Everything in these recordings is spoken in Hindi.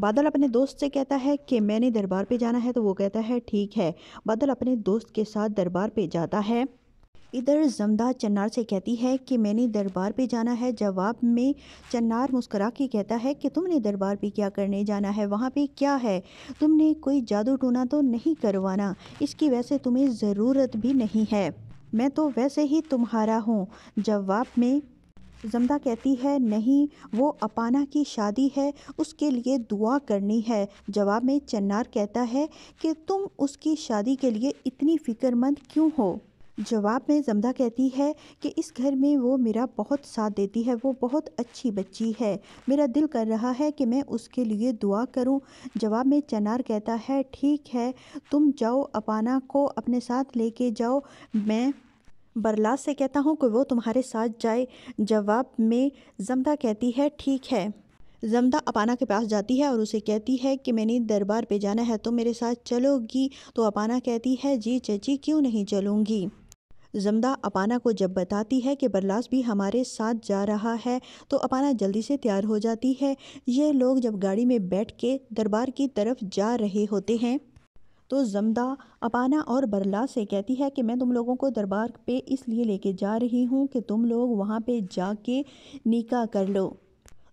बादल अपने दोस्त से कहता है कि मैंने दरबार पे जाना है तो वो कहता है ठीक है बादल अपने दोस्त के साथ दरबार पे जाता है इधर जमदा चन्नार से कहती है कि मैंने दरबार पे जाना है जवाब में चन्नार मुस्करा के कहता है कि तुमने दरबार पे क्या करने जाना है वहाँ पे क्या है तुमने कोई जादू टोना तो नहीं करवाना इसकी वैसे तुम्हें ज़रूरत भी नहीं है मैं तो वैसे ही तुम्हारा हूँ जवाब में जमदा कहती है नहीं वो अपाना की शादी है उसके लिए दुआ करनी है जवाब में चन्नार कहता है कि तुम उसकी शादी के लिए इतनी फ़िक्रमंद क्यों हो जवाब में जमदा कहती है कि इस घर में वो मेरा बहुत साथ देती है वो बहुत अच्छी बच्ची है मेरा दिल कर रहा है कि मैं उसके लिए दुआ करूं। जवाब में चनार कहता है ठीक है तुम जाओ अपाना को अपने साथ लेके जाओ मैं बरलास से कहता हूँ कि वो तुम्हारे साथ जाए जवाब में जमदा कहती है ठीक है जमदा अपाना के पास जाती है और उसे कहती है कि मैंने दरबार पे जाना है तो मेरे साथ चलोगी तो अपाना कहती है जी चची क्यों नहीं चलूँगी जमदा अपाना को जब बताती है कि बरलास भी हमारे साथ जा रहा है तो अपाना जल्दी से तैयार हो जाती है ये लोग जब गाड़ी में बैठ के दरबार की तरफ जा रहे होते हैं तो जमदा अपाना और बरला से कहती है कि मैं तुम लोगों को दरबार पे इसलिए लेके जा रही हूँ कि तुम लोग वहाँ पे जाके निका कर लो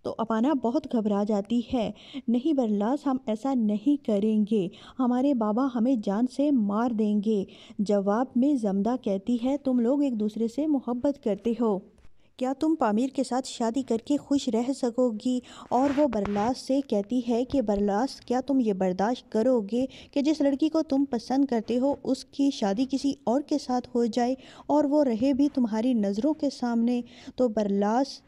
तो अपाना बहुत घबरा जाती है नहीं बरलास हम ऐसा नहीं करेंगे हमारे बाबा हमें जान से मार देंगे जवाब में जमदा कहती है तुम लोग एक दूसरे से मोहब्बत करते हो क्या तुम पामीर के साथ शादी करके खुश रह सकोगी और वो बरलास से कहती है कि बरलास क्या तुम ये बर्दाश्त करोगे कि जिस लड़की को तुम पसंद करते हो उसकी शादी किसी और के साथ हो जाए और वो रहे भी तुम्हारी नज़रों के सामने तो बरलास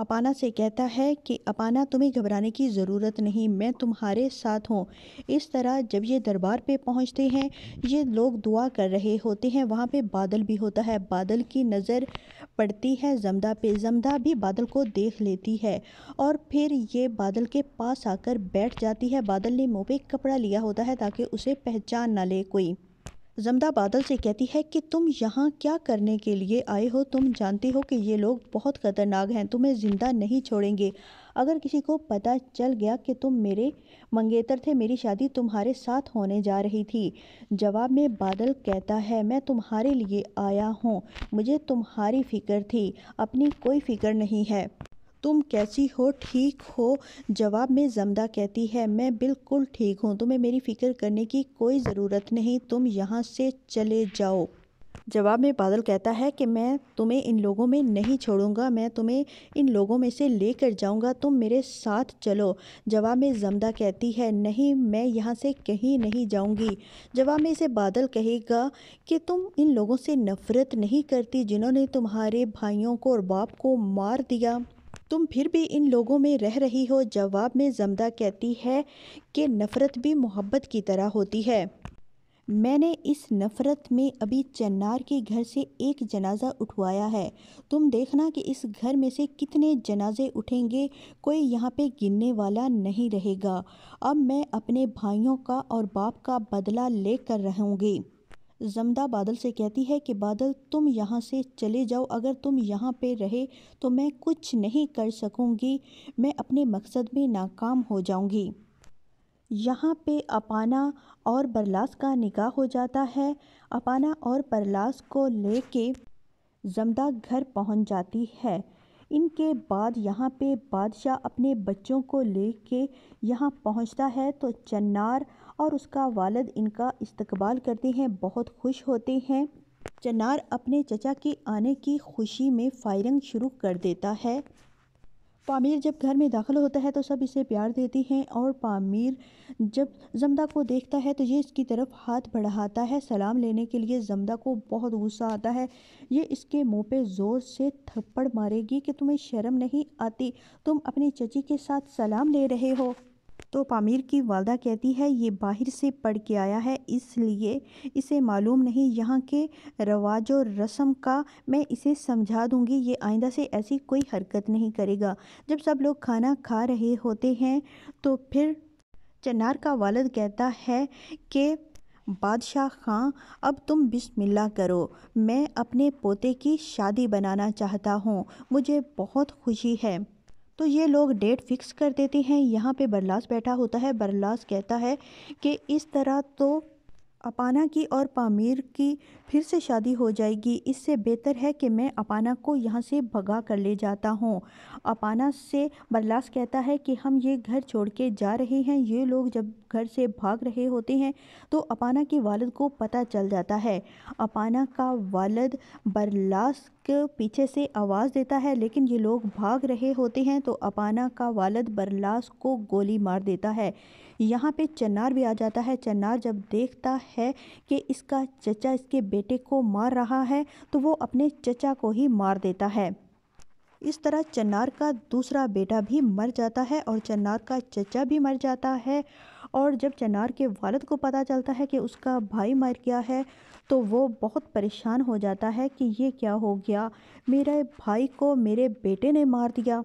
अपाना से कहता है कि अपाना तुम्हें घबराने की ज़रूरत नहीं मैं तुम्हारे साथ हूँ इस तरह जब ये दरबार पे पहुँचते हैं ये लोग दुआ कर रहे होते हैं वहाँ पे बादल भी होता है बादल की नज़र पड़ती है जमदा पे जमदा भी बादल को देख लेती है और फिर ये बादल के पास आकर बैठ जाती है बादल ने मुँह पर कपड़ा लिया होता है ताकि उसे पहचान ना ले कोई जमदा बादल से कहती है कि तुम यहाँ क्या करने के लिए आए हो तुम जानती हो कि ये लोग बहुत ख़तरनाक हैं तुम्हें ज़िंदा नहीं छोड़ेंगे अगर किसी को पता चल गया कि तुम मेरे मंगेतर थे मेरी शादी तुम्हारे साथ होने जा रही थी जवाब में बादल कहता है मैं तुम्हारे लिए आया हूँ मुझे तुम्हारी फ़िक्र थी अपनी कोई फ़िक्र नहीं है तुम कैसी हो ठीक हो जवाब में जमदा कहती है मैं बिल्कुल ठीक हूँ तुम्हें मेरी फ़िक्र करने की कोई ज़रूरत नहीं तुम यहाँ से चले जाओ जवाब में बादल कहता है कि मैं तुम्हें इन लोगों में नहीं छोड़ूंगा मैं तुम्हें इन लोगों में से लेकर जाऊंगा तुम मेरे साथ चलो जवाब में जमदा कहती है नहीं मैं यहाँ से कहीं नहीं जाऊंगी जवाब में से बादल कहेगा कि तुम इन लोगों से नफ़रत नहीं करती जिन्होंने तुम्हारे भाइयों को और बाप को मार दिया तुम फिर भी इन लोगों में रह रही हो जवाब में जमदा कहती है कि नफ़रत भी मोहब्बत की तरह होती है मैंने इस नफ़रत में अभी चन्नार के घर से एक जनाजा उठवाया है तुम देखना कि इस घर में से कितने जनाजे उठेंगे कोई यहाँ पे गिनने वाला नहीं रहेगा अब मैं अपने भाइयों का और बाप का बदला लेकर रहूँगी जमदा बादल से कहती है कि बादल तुम यहाँ से चले जाओ अगर तुम यहाँ पे रहे तो मैं कुछ नहीं कर सकूँगी मैं अपने मकसद में नाकाम हो जाऊँगी यहाँ पे अपाना और बरलास का निकाह हो जाता है अपाना और बरलास को लेके जमदा घर पहुँच जाती है इनके बाद यहाँ पे बादशाह अपने बच्चों को ले के यहाँ पहुँचता है तो चन्नार और उसका वालद इनका इस्तकबाल करते हैं बहुत खुश होते हैं चन्नार अपने चचा के आने की खुशी में फायरिंग शुरू कर देता है पामीर जब घर में दाखिल होता है तो सब इसे प्यार देती हैं और पामीर जब जमदा को देखता है तो ये इसकी तरफ हाथ बढ़ाता है सलाम लेने के लिए जमदा को बहुत गुस्सा आता है ये इसके मुंह पे ज़ोर से थप्पड़ मारेगी कि तुम्हें शर्म नहीं आती तुम अपनी चची के साथ सलाम ले रहे हो तो पामीर की वालदा कहती है ये बाहर से पढ़ के आया है इसलिए इसे मालूम नहीं यहाँ के रवाज और रस्म का मैं इसे समझा दूँगी ये आइंदा से ऐसी कोई हरकत नहीं करेगा जब सब लोग खाना खा रहे होते हैं तो फिर चन्नार का वालद कहता है कि बादशाह खां अब तुम बिस्मिल्लाह करो मैं अपने पोते की शादी बनाना चाहता हूँ मुझे बहुत खुशी है तो ये लोग डेट फिक्स कर देते हैं यहाँ पे बरलास बैठा होता है बरलास कहता है कि इस तरह तो अपाना की और पामीर की फिर से शादी हो जाएगी इससे बेहतर है कि मैं अपाना को यहाँ से भगा कर ले जाता हूँ अपाना से बरलास कहता है कि हम ये घर छोड़ के जा रहे हैं ये लोग जब घर से भाग रहे होते हैं तो अपाना के वालद को पता चल जाता है अपाना का वालद बरलास के पीछे से आवाज़ देता है लेकिन ये लोग भाग रहे होते हैं तो अपाना का वालद बरलास को गोली मार देता है यहाँ पे चन्नार भी आ जाता है चन्नार जब देखता है कि इसका चचा इसके बेटे को मार रहा है तो वो अपने चचा को ही मार देता है इस तरह चन्नार का दूसरा बेटा भी मर जाता है और चन्नार का चचा भी मर जाता है और जब चन्नार के वालद को पता चलता है कि उसका भाई मर गया है तो वो बहुत परेशान हो जाता है कि ये क्या हो गया मेरे भाई को मेरे बेटे ने मार दिया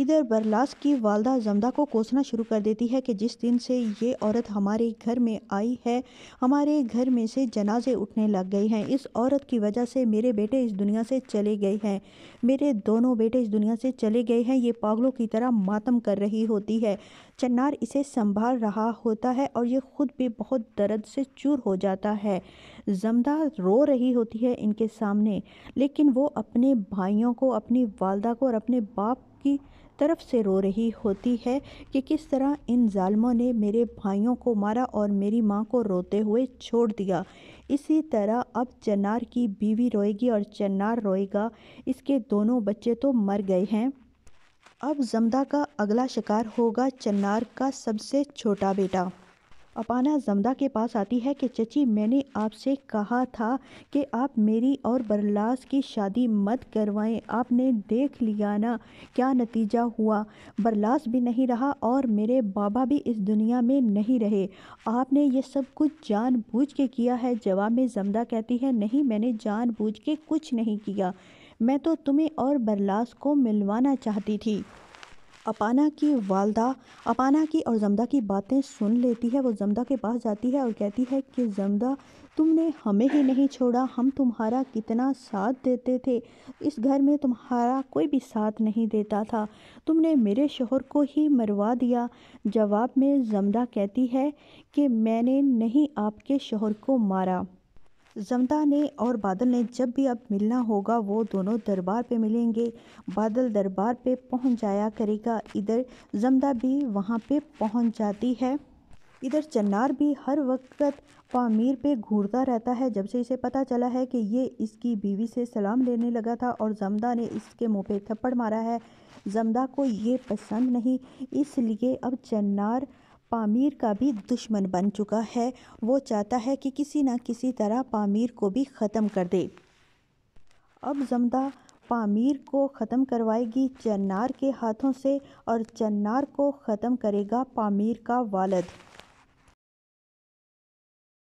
इधर बरलास की वालदा जमदा को कोसना शुरू कर देती है कि जिस दिन से ये औरत हमारे घर में आई है हमारे घर में से जनाजे उठने लग गए हैं इस औरत की वजह से मेरे बेटे इस दुनिया से चले गए हैं मेरे दोनों बेटे इस दुनिया से चले गए हैं ये पागलों की तरह मातम कर रही होती है चन्नार इसे संभाल रहा होता है और ये खुद भी बहुत दर्द से चूर हो जाता है जमदा रो रही होती है इनके सामने लेकिन वो अपने भाइयों को अपनी वालदा को और अपने बाप की तरफ से रो रही होती है कि किस तरह इन जालमों ने मेरे भाइयों को मारा और मेरी माँ को रोते हुए छोड़ दिया इसी तरह अब चन्नार की बीवी रोएगी और चन्नार रोएगा इसके दोनों बच्चे तो मर गए हैं अब जमदा का अगला शिकार होगा चन्नार का सबसे छोटा बेटा अपाना जमदा के पास आती है कि चची मैंने आपसे कहा था कि आप मेरी और बरलास की शादी मत करवाएं आपने देख लिया ना क्या नतीजा हुआ बरलास भी नहीं रहा और मेरे बाबा भी इस दुनिया में नहीं रहे आपने ये सब कुछ जानबूझ के किया है जवाब में जमदा कहती है नहीं मैंने जानबूझ के कुछ नहीं किया मैं तो तुम्हें और बरलास को मिलवाना चाहती थी अपाना की वालदा अपाना की और जमदा की बातें सुन लेती है वो जमदा के पास जाती है और कहती है कि जमदा तुमने हमें ही नहीं छोड़ा हम तुम्हारा कितना साथ देते थे इस घर में तुम्हारा कोई भी साथ नहीं देता था तुमने मेरे शोहर को ही मरवा दिया जवाब में जमदा कहती है कि मैंने नहीं आपके शोहर को मारा जमदा ने और बादल ने जब भी अब मिलना होगा वो दोनों दरबार पे मिलेंगे बादल दरबार पे पहुंच जाया करेगा इधर जमदा भी वहाँ पे पहुंच जाती है इधर चन्नार भी हर वक्त पामीर पे घूरता रहता है जब से इसे पता चला है कि ये इसकी बीवी से सलाम लेने लगा था और जमदा ने इसके मुँह पे थप्पड़ मारा है जमदा को ये पसंद नहीं इसलिए अब चन्नार पामीर का भी दुश्मन बन चुका है वो चाहता है कि किसी न किसी तरह पामीर को भी ख़त्म कर दे अब जमदा पामीर को ख़त्म करवाएगी चन्नार के हाथों से और चन्नार को ख़त्म करेगा पामीर का वालद